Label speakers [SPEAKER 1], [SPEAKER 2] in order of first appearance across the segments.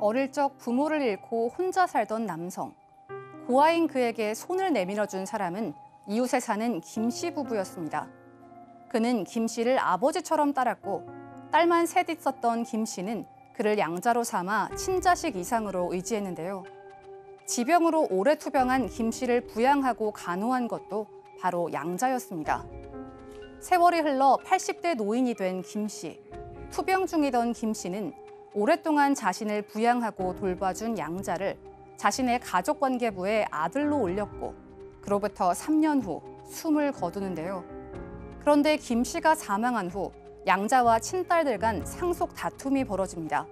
[SPEAKER 1] 어릴 적 부모를 잃고 혼자 살던 남성. 고아인 그에게 손을 내밀어 준 사람은 이웃에 사는 김씨 부부였습니다. 그는 김 씨를 아버지처럼 따랐고 딸만 셋 있었던 김 씨는 그를 양자로 삼아 친자식 이상으로 의지했는데요. 지병으로 오래 투병한 김 씨를 부양하고 간호한 것도 바로 양자였습니다. 세월이 흘러 80대 노인이 된 김 씨. 투병 중이던 김 씨는 오랫동안 자신을 부양하고 돌봐준 양자를 자신의 가족관계부에 아들로 올렸고 그로부터 3년 후 숨을 거두는데요. 그런데 김 씨가 사망한 후 양자와 친딸들 간 상속 다툼이 벌어집니다.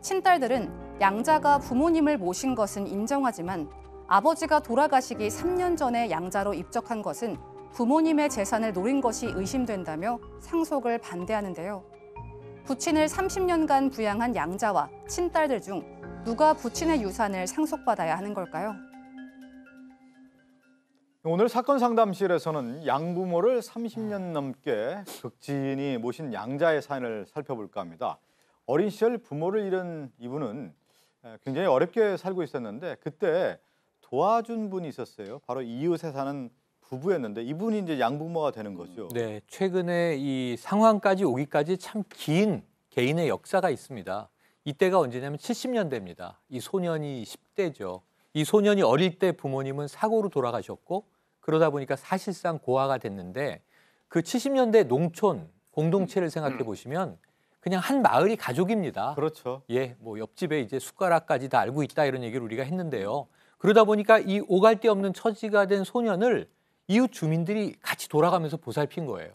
[SPEAKER 1] 친딸들은 양자가 부모님을 모신 것은 인정하지만 아버지가 돌아가시기 3년 전에 양자로 입적한 것은 부모님의 재산을 노린 것이 의심된다며 상속을 반대하는데요. 부친을 30년간 부양한 양자와 친딸들 중 누가 부친의 유산을 상속받아야 하는 걸까요?
[SPEAKER 2] 오늘 사건 상담실에서는 양부모를 30년 넘게 극지인이 모신 양자의 사연을 살펴볼까 합니다. 어린 시절 부모를 잃은 이분은 굉장히 어렵게 살고 있었는데 그때 도와준 분이 있었어요. 바로 이웃에 사는 부부였는데 이분이 이제 양부모가 되는 거죠.
[SPEAKER 3] 네, 최근에 이 상황까지 오기까지 참 긴 개인의 역사가 있습니다. 이때가 언제냐면 70년대입니다. 이 소년이 10대죠. 이 소년이 어릴 때 부모님은 사고로 돌아가셨고 그러다 보니까 사실상 고아가 됐는데 그 70년대 농촌 공동체를 생각해 보시면 그냥 한 마을이 가족입니다. 그렇죠. 예, 뭐 옆집에 이제 숟가락까지 다 알고 있다 이런 얘기를 우리가 했는데요. 그러다 보니까 이 오갈 데 없는 처지가 된 소년을 이웃 주민들이 같이 돌아가면서 보살핀 거예요.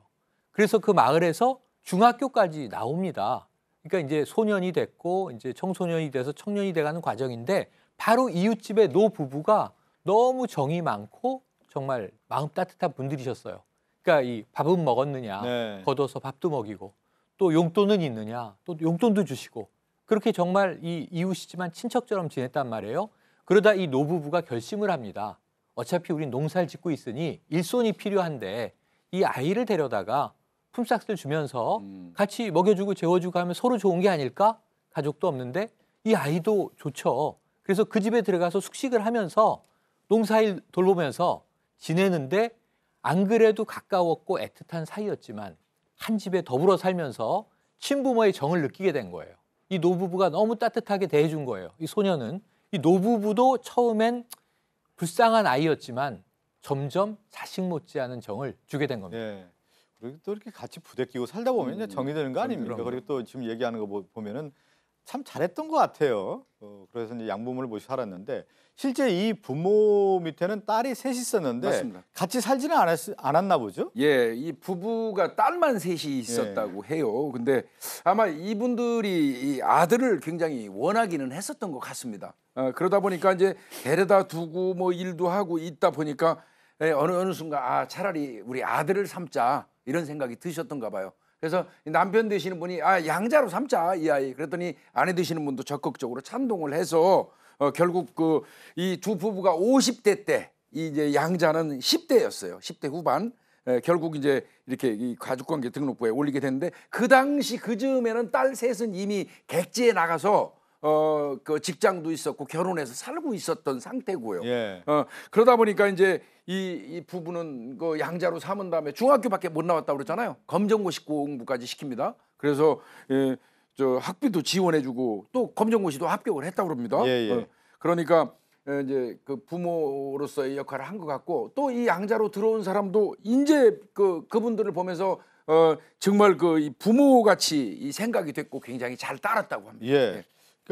[SPEAKER 3] 그래서 그 마을에서 중학교까지 나옵니다. 그러니까 이제 소년이 됐고 이제 청소년이 돼서 청년이 돼가는 과정인데 바로 이웃집의 노 부부가 너무 정이 많고 정말 마음 따뜻한 분들이셨어요. 그러니까 이 밥은 먹었느냐, 네. 걷어서 밥도 먹이고 또 용돈은 있느냐, 또 용돈도 주시고 그렇게 정말 이 이웃이지만 친척처럼 지냈단 말이에요. 그러다 이 노부부가 결심을 합니다. 어차피 우린 농사를 짓고 있으니 일손이 필요한데 이 아이를 데려다가 품삯을 주면서 음. 같이 먹여주고 재워주고 하면 서로 좋은 게 아닐까? 가족도 없는데 이 아이도 좋죠. 그래서 그 집에 들어가서 숙식을 하면서 농사일 돌보면서 지내는데 안 그래도 가까웠고 애틋한 사이였지만 한 집에 더불어 살면서 친부모의 정을 느끼게 된 거예요. 이 노부부가 너무 따뜻하게 대해준 거예요. 이 소녀는 이 노부부도 처음엔 불쌍한 아이였지만 점점 자식 못지않은 정을 주게 된 겁니다. 예. 그리고 또 이렇게 같이
[SPEAKER 2] 부대끼고 살다 보면 음, 정이 되는 거 아닙니까? 그럼요. 그리고 또 지금 얘기하는 거 보면은 참 잘했던 것 같아요. 어, 그래서 이제 양부모를 모시고 살았는데 실제 이 부모
[SPEAKER 4] 밑에는 딸이 셋이 있었는데 맞습니다. 같이 살지는 않았, 않았나 보죠? 예, 이 부부가 딸만 셋이 예. 있었다고 예. 해요. 근데 아마 이분들이 이 아들을 굉장히 원하기는 했었던 것 같습니다. 어, 그러다 보니까 이제 데려다 두고 뭐 일도 하고 있다 보니까 예, 어느 어느 순간 아 차라리 우리 아들을 삼자 이런 생각이 드셨던가 봐요. 그래서 남편 되시는 분이 아 양자로 삼자 이 아이 그랬더니 아내 되시는 분도 적극적으로 찬동을 해서 어, 결국 그 이 두 부부가 50대 때 이제 양자는 10대였어요. 10대 후반. 에, 예, 결국 이제 이렇게 이 가족관계 등록부에 올리게 됐는데 그 당시 그 즈음에는 딸 셋은 이미 객지에 나가서 어, 그 직장도 있었고 결혼해서 살고 있었던 상태고요. 예. 어, 그러다 보니까 이제 이, 이 부부는 그 양자로 삼은 다음에 중학교밖에 못 나왔다고 그랬잖아요. 검정고시 공부까지 시킵니다. 그래서 예, 저 학비도 지원해주고 또 검정고시도 합격을 했다고 그럽니다. 예, 예. 어, 그러니까 예, 이제 그 부모로서의 역할을 한 것 같고 또 이 양자로 들어온 사람도 이제 그 그분들을 보면서 어 정말 그 부모 같이 이 생각이 됐고 굉장히 잘 따랐다고 합니다. 예. 예.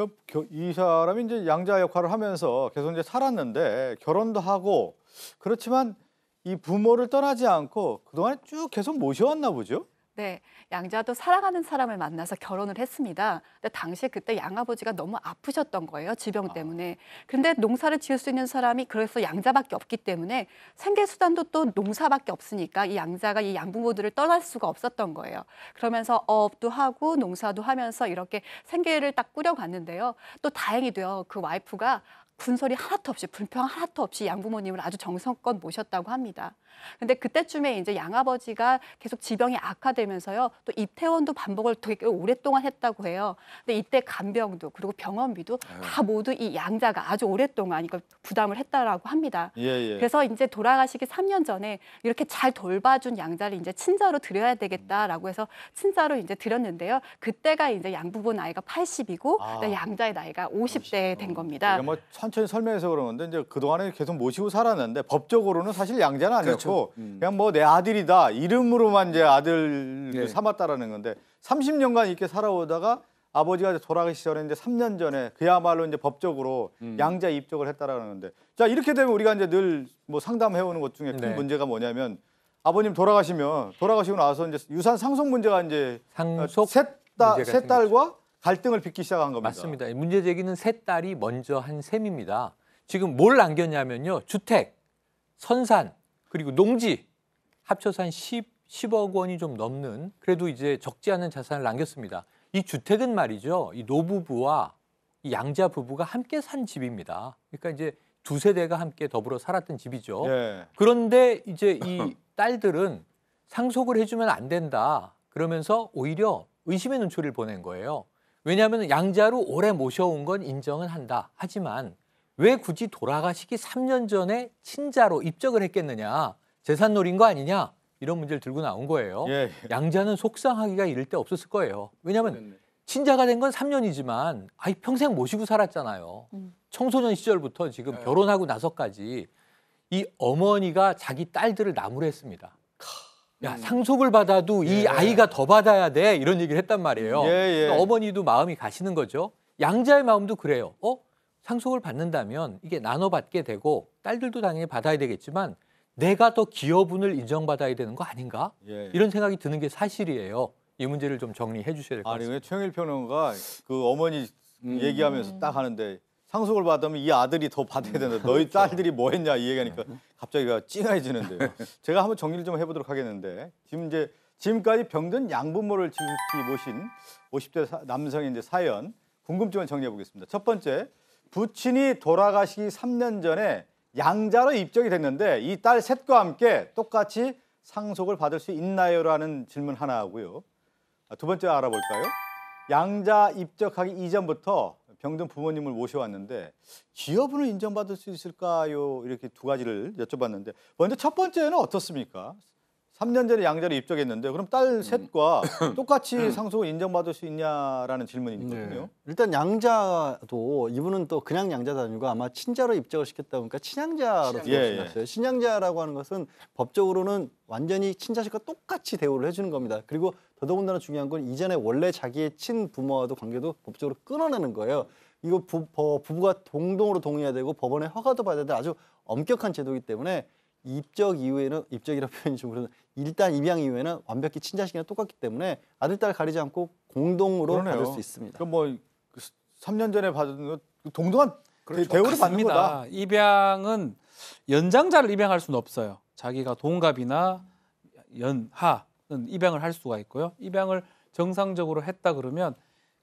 [SPEAKER 4] 그 이
[SPEAKER 2] 사람이 이제 양자 역할을 하면서 계속 이제 살았는데 결혼도 하고 그렇지만 이 부모를 떠나지 않고 그동안 쭉 계속 모셔왔나 보죠?
[SPEAKER 5] 네, 양자도 사랑하는 사람을 만나서 결혼을 했습니다. 근데 당시 에 그때 양아버지가 너무 아프셨던 거예요, 지병 아. 때문에. 근데 농사를 지을 수 있는 사람이 그래서 양자밖에 없기 때문에 생계 수단도 또 농사밖에 없으니까 이 양자가 이 양부모들을 떠날 수가 없었던 거예요. 그러면서 어업도 하고 농사도 하면서 이렇게 생계를 딱 꾸려갔는데요. 또 다행히도요, 그 와이프가 분설이 하나도 없이 불평 하나도 없이 양부모님을 아주 정성껏 모셨다고 합니다. 근데 그때쯤에 이제 양아버지가 계속 지병이 악화되면서요. 또 입퇴원도 반복을 되게 오랫동안 했다고 해요. 근데 이때 간병도 그리고 병원비도 아유. 네. 다 모두 이 양자가 아주 오랫동안 이걸 부담을 했다라고 합니다. 예, 예. 그래서 이제 돌아가시기 3년 전에 이렇게 잘 돌봐준 양자를 이제 친자로 드려야 되겠다라고 해서 친자로 이제 드렸는데요. 그때가 이제 양부모 나이가 80이고 아. 양자의 나이가 50대 된 겁니다. 뭐
[SPEAKER 2] 천천히 설명해서 그러는데 이제 그동안에 계속 모시고 살았는데 법적으로는 사실 양자는 아니었고 그렇죠. 음. 그냥 뭐 내 아들이다 이름으로만 이제 아들 그 예. 삼았다라는 건데 30년간 이렇게 살아오다가 아버지가 돌아가시 전에 이제 3년 전에 그야말로 이제 법적으로 음. 양자 입적을 했다라는 건데 자 이렇게 되면 우리가 이제 늘뭐 상담해 오는 것 중에 큰 네. 문제가 뭐냐면 아버님 돌아가시면 돌아가시고 나서
[SPEAKER 3] 이제 유산 상속 문제가 이제 상속 셋딸셋 어, 딸과 갈등을 빚기 시작한 겁니다. 맞습니다. 문제 제기는 세 딸이 먼저 한 셈입니다. 지금 뭘 남겼냐면요. 주택, 선산, 그리고 농지 합쳐서 한 10, 10억 원이 좀 넘는 그래도 이제 적지 않은 자산을 남겼습니다. 이 주택은 말이죠. 이 노부부와 이 양자 부부가 함께 산 집입니다. 그러니까 이제 두 세대가 함께 더불어 살았던 집이죠. 예. 그런데 이제 이 딸들은 상속을 해주면 안 된다. 그러면서 오히려 의심의 눈초리를 보낸 거예요. 왜냐하면 양자로 오래 모셔온 건 인정은 한다. 하지만 왜 굳이 돌아가시기 3년 전에 친자로 입적을 했겠느냐. 재산 노린 거 아니냐. 이런 문제를 들고 나온 거예요. 예. 예. 양자는 속상하기가 이를 데 없었을 거예요. 왜냐하면 네, 네, 네. 친자가 된 건 3년이지만 아이 평생 모시고 살았잖아요. 음. 청소년 시절부터 지금 결혼하고 나서까지 이 어머니가 자기 딸들을 나무로했습니다 야 음. 상속을 받아도 예. 이 아이가 더 받아야 돼 이런 얘기를 했단 말이에요. 예, 예. 그러니까 어머니도 마음이 가시는 거죠. 양자의 마음도 그래요. 어 상속을 받는다면 이게 나눠 받게 되고 딸들도 당연히 받아야 되겠지만 내가 더 기여분을 인정받아야 되는 거 아닌가? 예, 예. 이런 생각이 드는 게 사실이에요. 이 문제를 좀 정리해 주셔야 될 것 같습니다.
[SPEAKER 2] 아니 왜 최영일 평론가 그 어머니 음. 얘기하면서 딱 하는데 상속을 받으면 이 아들이 더 받아야 된다. 너희 그렇죠. 딸들이 뭐 했냐 이 얘기하니까 네. 갑자기 가 찡해지는데요. 제가 한번 정리를 좀 해보도록 하겠는데 지금 이제 지금까지 병든 양부모를 지극히 모신 50대 남성의 이제 사연 궁금증을 정리해 보겠습니다. 첫 번째 부친이 돌아가시기 3년 전에 양자로 입적이 됐는데 이 딸 셋과 함께 똑같이 상속을 받을 수 있나요라는 질문 하나 하고요. 아, 두 번째 알아볼까요? 양자 입적하기 이전부터 병든 부모님을 모셔왔는데 기업으로 인정받을 수 있을까요? 이렇게 두 가지를 여쭤봤는데 먼저 첫 번째는 어떻습니까? 3년 전에 양자로 입적했는데 그럼 딸 음. 셋과 똑같이 음. 상속을 인정받을 수 있냐라는 질문이거든요.
[SPEAKER 6] 네. 일단 양자도 이분은 또 그냥 양자도 아니고 아마 친자로 입적을 시켰다 보니까 그러니까 친양자로 들어오셨어요. 예, 예. 친양자라고 하는 것은 법적으로는 완전히 친자식과 똑같이 대우를 해주는 겁니다. 그리고 더더군다나 중요한 건 이전에 원래 자기의 친부모와도 관계도 법적으로 끊어내는 거예요. 이거 부, 부부가 동동으로 동의해야 되고 법원의 허가도 받아야 되는 아주 엄격한 제도이기 때문에 입적 이후에는 입적이라 표현이 좀 그런 일단 입양 이후에는 완벽히 친자식이랑 똑같기 때문에 아들 딸 가리지 않고 공동으로 그러네요. 받을 수 있습니다. 그럼 뭐 3년 그 전에 받은 동등한 그렇죠. 대우를 받는 거다. 입양은
[SPEAKER 7] 연장자를 입양할 수는 없어요. 자기가 동갑이나 연하는 입양을 할 수가 있고요. 입양을 정상적으로 했다 그러면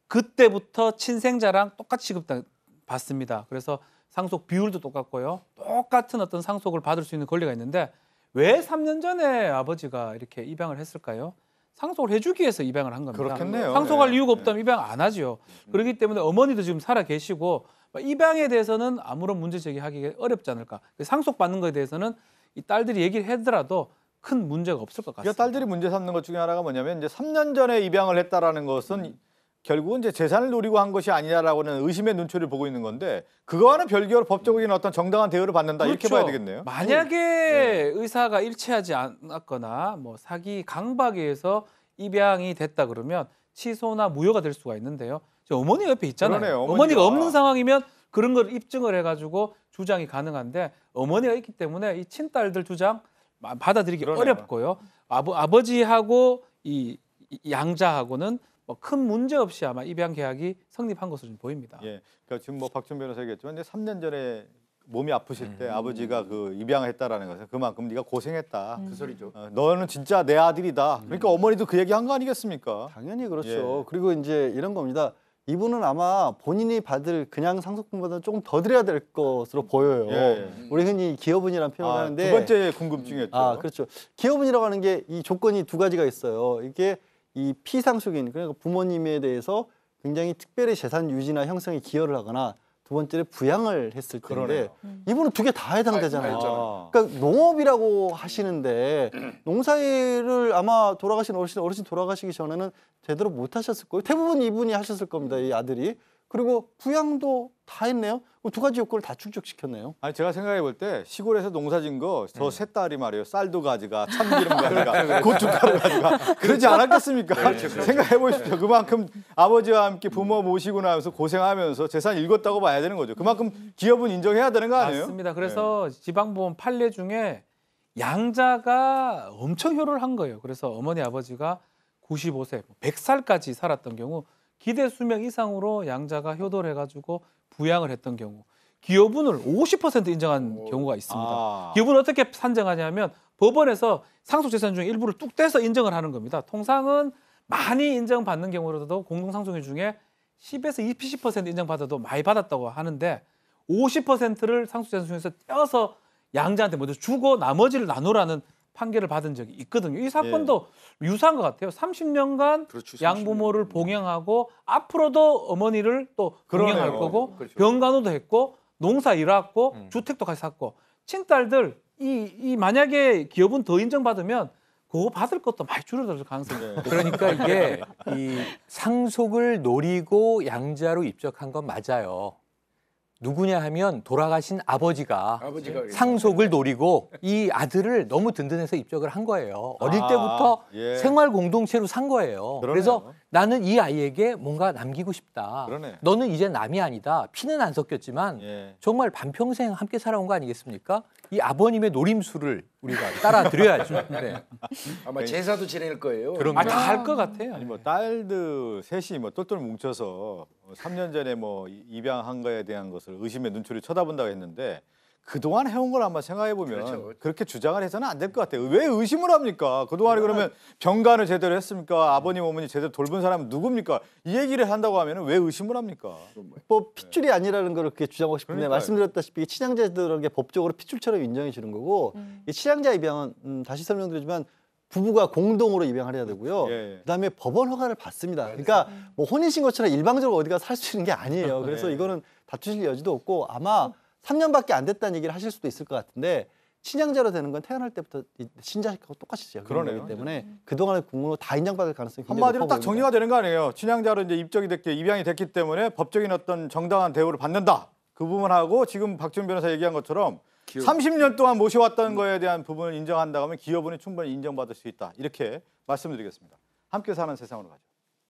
[SPEAKER 7] 그때부터 친생자랑 똑같이 급다 받습니다. 그래서 상속 비율도 똑같고요. 똑같은 어떤 상속을 받을 수 있는 권리가 있는데 왜 3년 전에 아버지가 이렇게 입양을 했을까요? 상속을 해주기 위해서 입양을 한 겁니다. 그렇겠네요. 상속할 네. 이유가 없다면 네. 입양 안 하죠. 음. 그렇기 때문에 어머니도 지금 살아 계시고 뭐 입양에 대해서는 아무런 문제 제기하기 어렵지 않을까. 그 상속 받는 것에 대해서는 이 딸들이 얘기를 하더라도 큰 문제가 없을 것 같습니다. 딸들이 문제 삼는 것 중에
[SPEAKER 2] 하나가 뭐냐면 이제 3년 전에 입양을 했다라는 것은 음. 결국은 이제 재산을 노리고 한 것이 아니냐라고는 의심의 눈초리를 보고 있는 건데 그거와는 별개로 법적인 어떤 정당한 대우를 받는다 그렇죠. 이렇게 봐야 되겠네요. 만약에
[SPEAKER 7] 네. 의사가 일치하지 않았거나 뭐 사기 강박에 의해서 입양이 됐다 그러면 취소나 무효가 될 수가 있는데요. 어머니 옆에 있잖아요. 그러네요, 어머니가. 어머니가 없는 상황이면 그런 걸 입증을 해가지고 주장이 가능한데 어머니가 있기 때문에 이 친딸들 주장 받아들이기 그러네요. 어렵고요. 아버, 아버지하고 이 양자하고는 뭐큰 문제 없이 아마 입양 계약이 성립한 것으로 보입니다. 예, 그러니까 지금 뭐 박준 변호사 얘기했지만 이제 3년 전에 몸이 아프실 때 음. 아버지가
[SPEAKER 2] 그 입양했다라는 것은 그만큼 네가 고생했다. 음. 그 소리죠. 어, 너는 진짜 내 아들이다. 그러니까 음.
[SPEAKER 6] 어머니도 그 얘기 한 거 아니겠습니까? 당연히 그렇죠. 예. 그리고 이제 이런 겁니다. 이분은 아마 본인이 받을 그냥 상속분보다는 조금 더 드려야 될 것으로 보여요. 예. 우리 흔히 기여분이라는 아, 표현을 아, 하는데 두 번째 궁금증이었죠. 아, 그렇죠. 기여분이라고 하는 게 이 조건이 두 가지가 있어요. 이게 이 피상속인 그러니까 부모님에 대해서 굉장히 특별히 재산 유지나 형성에 기여를 하거나 두 번째로 부양을 했을 텐데 음. 이분은 두 개 다 해당되잖아요. 아, 그러니까 농업이라고 하시는데 농사일을 아마 돌아가신 어르신 어르신 돌아가시기 전에는 제대로 못 하셨을 거예요. 대부분 이분이 하셨을 겁니다. 이 아들이. 그리고 부양도 다 했네요. 두 가지 욕구를 다 충족시켰네요.
[SPEAKER 2] 아니 제가 생각해 볼 때 시골에서 농사진 거 저세 음. 딸이 말이에요. 쌀도 가지가 참기름 가지가 그렇죠, 그렇죠. 고춧가루 가지가 그렇죠, 그러지 않았겠습니까? 네, 그렇죠. 생각해 보십시오. 그만큼 아버지와 함께 부모 모시고 나면서
[SPEAKER 7] 고생하면서 재산 읽었다고 봐야
[SPEAKER 2] 되는 거죠. 그만큼 기업은 인정해야 되는 거 아니에요? 맞습니다. 네. 그래서
[SPEAKER 7] 네. 지방보험 판례 중에 양자가 엄청 효를 한 거예요. 그래서 어머니 아버지가 95세, 100살까지 뭐 살았던 경우 기대 수명 이상으로 양자가 효도를 해가지고 부양을 했던 경우 기여분을 50% 인정한 오. 경우가 있습니다. 아. 기여분을 어떻게 산정하냐면 법원에서 상속재산 중 일부를 뚝 떼서 인정을 하는 겁니다. 통상은 많이 인정받는 경우로도 공동상속인 중에 10에서 20% 인정받아도 많이 받았다고 하는데 50%를 상속재산 중에서 떼어서 양자한테 먼저 주고 나머지를 나누라는 판결을 받은 적이 있거든요. 이 사건도 예. 유사한 것 같아요. 30년간 그렇죠, 양부모를 봉양하고 앞으로도 어머니를 또 그러네요. 거고 그렇죠. 병간호도 했고 농사 일하고 음. 주택도 같이 샀고 친딸들 이, 이 만약에 기업은 더 인정받으면 그거 받을 것도 많이 줄어들 가능성이 네. 그러니까 이게 이 상속을 노리고 양자로 입적한
[SPEAKER 3] 건 맞아요. 누구냐 하면 돌아가신 아버지가, 아버지가 상속을 노리고 이 아들을 너무 든든해서 입적을 한 거예요. 어릴 아, 때부터 예. 생활 공동체로 산 거예요. 그러네요. 그래서 나는 이 아이에게 뭔가 남기고 싶다. 그러네. 너는 이제 남이 아니다. 피는 안 섞였지만 예. 정말 반평생 함께 살아온 거 아니겠습니까? 이 아버님의 노림수를 우리가 따라 드려야죠. 네.
[SPEAKER 4] 아마 네. 제사도 지낼 거예요.
[SPEAKER 2] 그럼 아, 다할 것 같아요. 아니 뭐 네. 딸들 셋이 뭐 똘똘 뭉쳐서 3년 전에 뭐 입양한 거에 대한 것을 의심의 눈초리 쳐다본다고 했는데 그동안 해온 걸 한번 생각해 보면 그렇죠. 그렇죠. 그렇게 주장을 해서는 안 될 것 같아요. 왜 의심을 합니까? 그동안에 그러니까 그러면 병간을 제대로 했습니까? 아버님 어머니 제대로 돌본 사람은 누굽니까? 이 얘기를 한다고 하면 왜 의심을 합니까?
[SPEAKER 6] 뭐 네. 핏줄이 아니라는 걸 그렇게 주장하고 싶은데 그러니까요. 말씀드렸다시피 친양자들에게 법적으로 핏줄처럼 인정해 주는 거고 음. 이 친양자 입양은 음, 다시 설명드리지만 부부가 공동으로 입양을 해야 되고요. 예, 예. 그다음에 법원 허가를 받습니다. 네, 그러니까 네. 뭐 혼인신고처럼 일방적으로 어디가 살 수 있는 게 아니에요. 그래서 네. 이거는 다투실 여지도 없고 아마 어, 3년밖에 안 됐다는 얘기를 하실 수도 있을 것 같은데 친양자로 되는 건 태어날 때부터 신자식하고 똑같이 제약이기 때문에 그동안의 국무로 다 인정받을 가능성이 한마디로 딱 정리가
[SPEAKER 2] 되는 거 아니에요. 친양자로 이제 입적이 됐기 입양이 됐기 때문에 법적인 어떤 정당한 대우를 받는다. 그 부분하고 지금 박준 변호사 얘기한 것처럼 기업. 30년 동안 모셔왔던 음. 거에 대한 부분을 인정한다고 하면 기업은 충분히 인정받을 수 있다. 이렇게 말씀드리겠습니다. 함께 사는 세상으로 가죠.